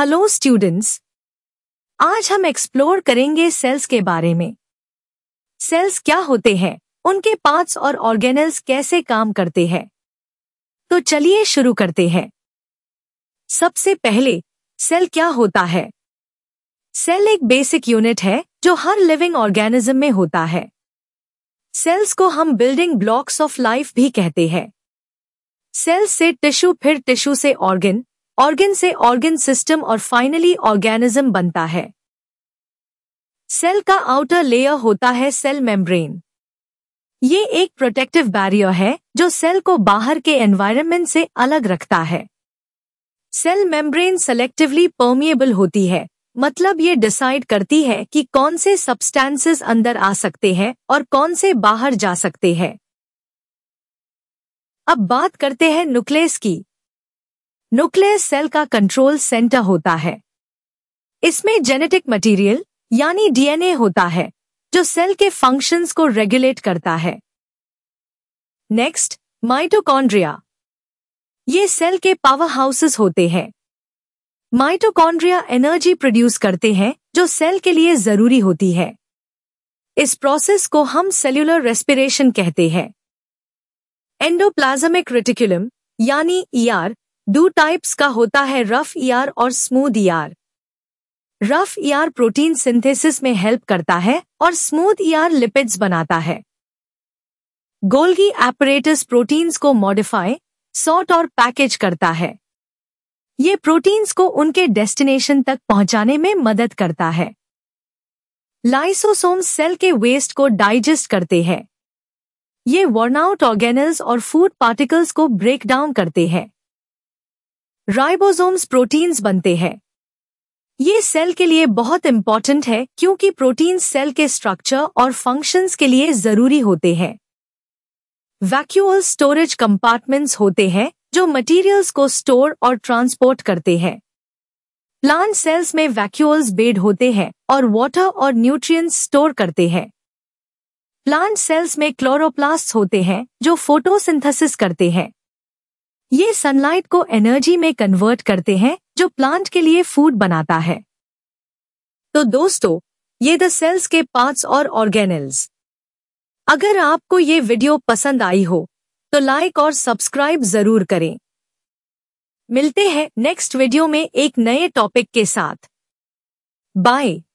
hello students आज हम explore करेंगे सेल्स के बारे में सेल्स क्या होते हैं उनके पार्ट्स और ऑर्गेनल्स कैसे काम करते हैं तो चलिए शुरू करते हैं सबसे पहले सेल क्या होता है सेल एक बेसिक यूनिट है जो हर लिविंग ऑर्गेनिज्म में होता है सेल्स को हम बिल्डिंग ब्लॉक्स ऑफ लाइफ भी कहते हैं सेल्स से टिश्यू फिर टिश्यू से ऑर्गेन ऑर्गन से ऑर्गन सिस्टम और फाइनली ऑर्गेनिज्म बनता है सेल का आउटर लेयर होता है सेल मेम्ब्रेन ये एक प्रोटेक्टिव बैरियर है जो सेल को बाहर के एनवायरनमेंट से अलग रखता है सेल मेम्ब्रेन सेलेक्टिवली पर्मिएबल होती है मतलब ये डिसाइड करती है कि कौन से सब्सटेंसेस अंदर आ सकते हैं और कौन से बाहर जा सकते हैं अब बात करते हैं न्यूक्लियस की न्यूक्लियर सेल का कंट्रोल सेंटर होता है इसमें जेनेटिक मटेरियल यानी डीएनए होता है जो सेल के फंक्शंस को रेगुलेट करता है नेक्स्ट माइटोकॉन्ड्रिया ये सेल के पावर हाउसेस होते हैं माइटोकॉन्ड्रिया एनर्जी प्रोड्यूस करते हैं जो सेल के लिए जरूरी होती है इस प्रोसेस को हम सेल्यूलर रेस्पिरेशन कहते हैं एंडोप्लाज्मिक रेटिकुलम यानी ईआर e दो टाइप्स का होता है रफ ईआर और smooth ER rough ER protein synthesis में हेल्प करता है और स्मूथ ईआर लिपिड्स बनाता है गोल्गी एपरेटस प्रोटीन्स को मॉडिफाई सॉर्ट और पैकेज करता है ये प्रोटीन्स को उनके डेस्टिनेशन तक पहुंचाने में मदद करता है लाइसोसोम सेल के वेस्ट को डाइजेस्ट करते हैं ये वर्नआउट ऑर्गेनल्स और फूड पार्टिकल्स को ब्रेक डाउन करते हैं राइबोसोम्स प्रोटीन्स बनते हैं ये सेल के लिए बहुत इंपॉर्टेंट है क्योंकि प्रोटीन सेल के स्ट्रक्चर और फंक्शंस के लिए जरूरी होते हैं वैक्यूअल स्टोरेज कंपार्टमेंट्स होते हैं जो मटेरियल्स को स्टोर और ट्रांसपोर्ट करते हैं प्लांट सेल्स में वैक्यूअल्स बेड होते हैं और वाटर और न्यूट्रिएंट्स स्टोर करते हैं प्लांट सेल्स में क्लोरोप्लास्ट होते हैं जो फोटोसिंथेसिस करते हैं ये सनलाइट को एनर्जी में कन्वर्ट करते हैं जो प्लांट के लिए फूड बनाता है तो दोस्तों ये द सेल्स के पार्ट्स और ऑर्गेनल्स अगर आपको ये वीडियो पसंद आई हो तो लाइक और सब्सक्राइब जरूर करें मिलते हैं नेक्स्ट वीडियो में एक नए टॉपिक के साथ बाय